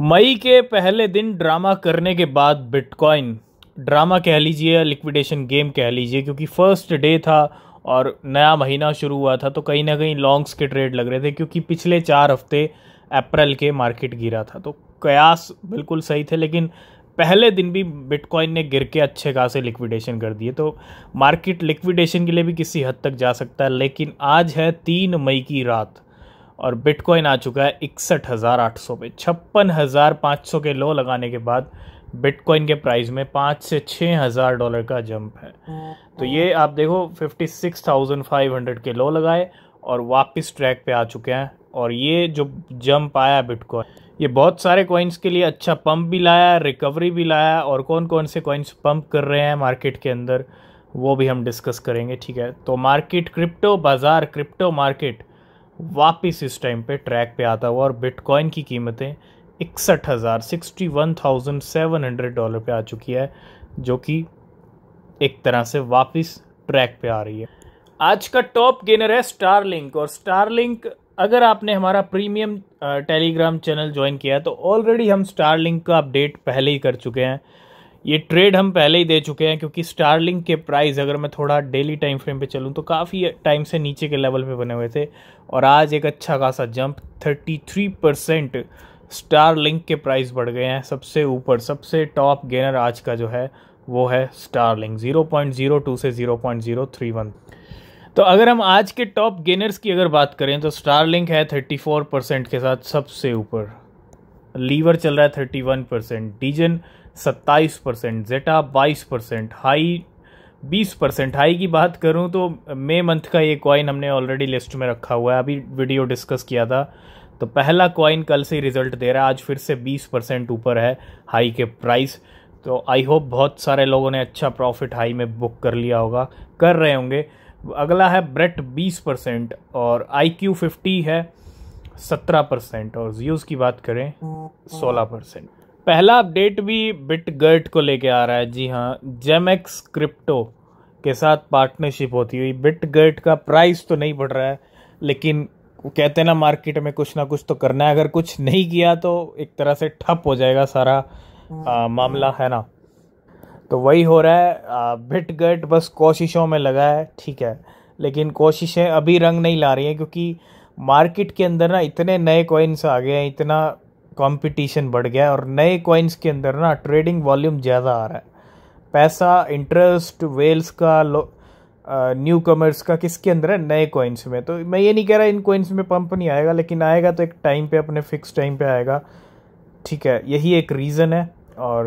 मई के पहले दिन ड्रामा करने के बाद बिटकॉइन ड्रामा कह लीजिए या लिक्विडेशन गेम कह लीजिए क्योंकि फर्स्ट डे था और नया महीना शुरू हुआ था तो कहीं ना कहीं लॉन्ग्स के ट्रेड लग रहे थे क्योंकि पिछले चार हफ्ते अप्रैल के मार्केट गिरा था तो कयास बिल्कुल सही थे लेकिन पहले दिन भी बिटकॉइन ने गिर के अच्छे खासे लिक्विडेशन कर दिए तो मार्केट लिक्विडेशन के लिए भी किसी हद तक जा सकता है लेकिन आज है तीन मई की रात और बिटकॉइन आ चुका है इकसठ हज़ार आठ सौ पे छप्पन हज़ार पाँच सौ के लो लगाने के बाद बिटकॉइन के प्राइस में पाँच से छः हज़ार डॉलर का जंप है तो ये आप देखो fifty six thousand five hundred के लो लगाए और वापस ट्रैक पे आ चुके हैं और ये जो जंप आया बिटकॉइन ये बहुत सारे कॉइन्स के लिए अच्छा पंप भी लाया रिकवरी भी लाया और कौन कौन से कॉइन्स पंप कर रहे हैं मार्केट के अंदर वो भी हम डिस्कस करेंगे ठीक है तो मार्केट क्रिप्टो बाज़ार क्रिप्टो मार्केट वापस इस टाइम पे ट्रैक पे आता हुआ और बिटकॉइन की कीमतें इकसठ हज़ार sixty one thousand seven hundred dollar पे आ चुकी है जो कि एक तरह से वापस ट्रैक पे आ रही है आज का टॉप गेनर है स्टारलिंक और स्टारलिंक अगर आपने हमारा प्रीमियम टेलीग्राम चैनल ज्वाइन किया है तो ऑलरेडी हम स्टारलिंक का अपडेट पहले ही कर चुके हैं ये ट्रेड हम पहले ही दे चुके हैं क्योंकि स्टारलिंक के प्राइस अगर मैं थोड़ा डेली टाइम फ्रेम पे चलूँ तो काफ़ी टाइम से नीचे के लेवल पे बने हुए थे और आज एक अच्छा खासा जंप 33 परसेंट स्टार लिंक के प्राइस बढ़ गए हैं सबसे ऊपर सबसे टॉप गेनर आज का जो है वो है स्टार लिंक ज़ीरो से ज़ीरो तो अगर हम आज के टॉप गेनर्स की अगर बात करें तो स्टार लिंक है 34 परसेंट के साथ सबसे ऊपर लीवर चल रहा है 31 percent Degen 27 percent Zeta 22 percent high बीस परसेंट हाई की बात करूँ तो मे मंथ का ये कॉइन हमने ऑलरेडी लिस्ट में रखा हुआ है अभी वीडियो डिस्कस किया था तो पहला कॉइन कल से रिजल्ट दे रहा है आज फिर से बीस परसेंट ऊपर है हाई के प्राइस तो आई होप बहुत सारे लोगों ने अच्छा प्रॉफिट हाई में बुक कर लिया होगा कर रहे होंगे अगला है ब्रेट बीस परसेंट और आई क्यू फिफ्टी है सत्रह परसेंट और जियोज़ की बात करें सोलह परसेंट पहला अपडेट भी गर्ट को लेके आ रहा है जी हाँ जेमएक्स क्रिप्टो के साथ पार्टनरशिप होती हुई गर्ट का प्राइस तो नहीं बढ़ रहा है लेकिन कहते हैं ना मार्केट में कुछ ना कुछ तो करना है अगर कुछ नहीं किया तो एक तरह से ठप हो जाएगा सारा आ, हम्म। मामला है ना तो वही हो रहा है बिट गर्ट बस कोशिशों में लगा है ठीक है लेकिन कोशिशें अभी रंग नहीं ला रही हैं क्योंकि मार्केट के अंदर ना इतने नए कॉइन्स आ गए हैं इतना कंपटीशन बढ़ गया और नए कॉइन्स के अंदर ना ट्रेडिंग वॉल्यूम ज़्यादा आ रहा है पैसा इंटरेस्ट वेल्स का लो न्यू कमर्स का किसके अंदर है नए कॉइन्स में तो मैं ये नहीं कह रहा इन कॉइन्स में पंप नहीं आएगा लेकिन आएगा तो एक टाइम पे अपने फिक्स टाइम पे आएगा ठीक है यही एक रीज़न है और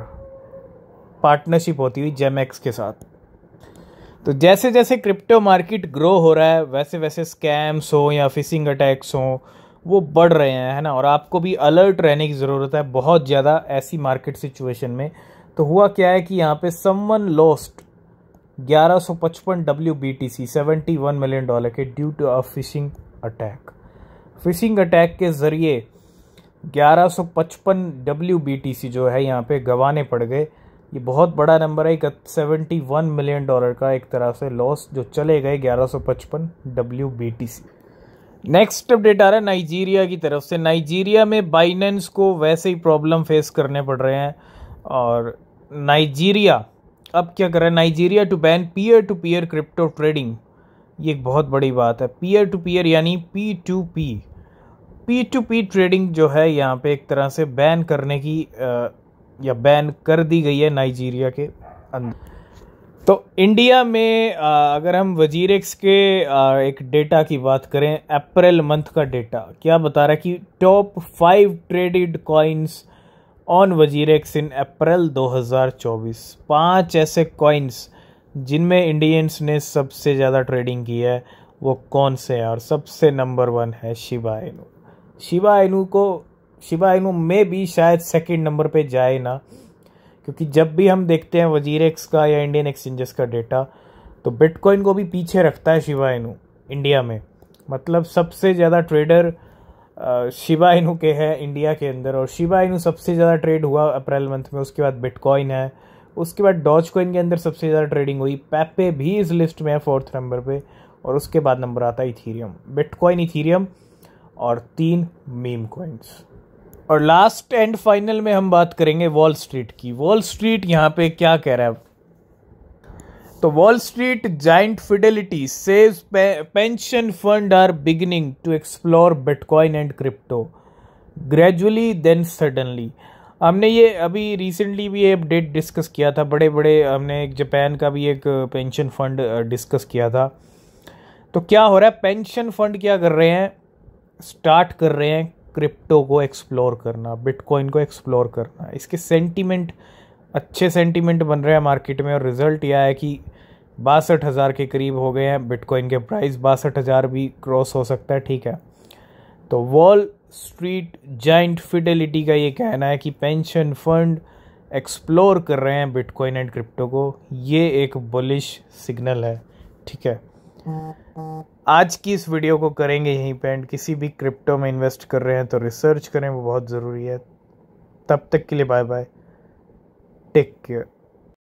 पार्टनरशिप होती हुई जेमएक्स के साथ तो जैसे जैसे क्रिप्टो मार्केट ग्रो हो रहा है वैसे वैसे स्कैम्स हो या फिशिंग अटैक्स हों वो बढ़ रहे हैं है ना और आपको भी अलर्ट रहने की ज़रूरत है बहुत ज़्यादा ऐसी मार्केट सिचुएशन में तो हुआ क्या है कि यहाँ पे someone lost 1155 W B T C seventy one million dollar के due to a phishing attack phishing attack के ज़रिए 1155 डब्ल्यू बी टी सी जो है यहाँ पे गंवाने पड़ गए ये बहुत बड़ा नंबर है एक सेवेंटी वन मिलियन डॉलर का एक तरह से लॉस जो चले गए ग्यारह सौ पचपन W B T C next update आ रहा है नाइजीरिया की तरफ से नाइजीरिया में बाइनेंस को वैसे ही प्रॉब्लम फेस करने पड़ रहे हैं और नाइजीरिया अब क्या कर रहा है Nigeria to ban peer to peer crypto trading ये एक बहुत बड़ी बात है पीयर टू पीयर यानी P to P P to P trading जो है यहाँ पे एक तरह से बैन करने की आ, या बैन कर दी गई है नाइजीरिया के अंदर तो इंडिया में अगर हम वजीरेक्स के एक डेटा की बात करें अप्रैल मंथ का डेटा क्या बता रहा है कि top five traded coins on WazirX in April 2024 पांच ऐसे कॉइन्स जिनमें इंडियंस ने सबसे ज़्यादा ट्रेडिंग की है वो कौन से हैं और सबसे नंबर वन है शिवा एनू शिवा एनू को शिवा एनू में भी शायद सेकंड नंबर पे जाए ना क्योंकि जब भी हम देखते हैं वजीर एक्स का या इंडियन एक्सचेंजेस का डेटा तो बिटकॉइन को भी पीछे रखता है शिवा इनू इंडिया में मतलब सबसे ज़्यादा ट्रेडर शिवा इनू के हैं इंडिया के अंदर और शिवा इनू सबसे ज़्यादा ट्रेड हुआ अप्रैल मंथ में उसके बाद बिटकॉइन है उसके बाद डॉच कॉइन के अंदर सबसे ज़्यादा ट्रेडिंग हुई पैपे भी इस लिस्ट में है फोर्थ नंबर पे और उसके बाद नंबर आता है इथीरियम बिटकॉइन इथीरियम और तीन मीम कॉइन्स और लास्ट एंड फाइनल में हम बात करेंगे वॉल स्ट्रीट की वॉल स्ट्रीट यहाँ पे क्या कह रहा है तो वॉल स्ट्रीट जाइंट फिडेलिटी से pension fund are beginning to explore bitcoin and crypto gradually then suddenly हमने ये अभी रिसेंटली भी ये अपडेट डिस्कस किया था बड़े बड़े हमने एक जापान का भी एक पेंशन फंड डिस्कस किया था तो क्या हो रहा है पेंशन फंड क्या कर रहे हैं स्टार्ट कर रहे हैं क्रिप्टो को एक्सप्लोर करना बिटकॉइन को एक्सप्लोर करना इसके सेंटीमेंट अच्छे सेंटीमेंट बन रहे हैं मार्केट में और रिज़ल्ट यह है कि बासठ हज़ार के करीब हो गए हैं बिटकॉइन के प्राइस बासठ हज़ार भी क्रॉस हो सकता है ठीक है तो वॉल स्ट्रीट जाइंट फिडेलिटी का ये कहना है कि पेंशन फंड एक्सप्लोर कर रहे हैं बिटकॉइन एंड क्रिप्टो को ये एक बुलिश सिग्नल है ठीक है आज की इस वीडियो को करेंगे यहीं पे एंड किसी भी क्रिप्टो में इन्वेस्ट कर रहे हैं तो रिसर्च करें वो बहुत ज़रूरी है तब तक के लिए बाय बाय टेक केयर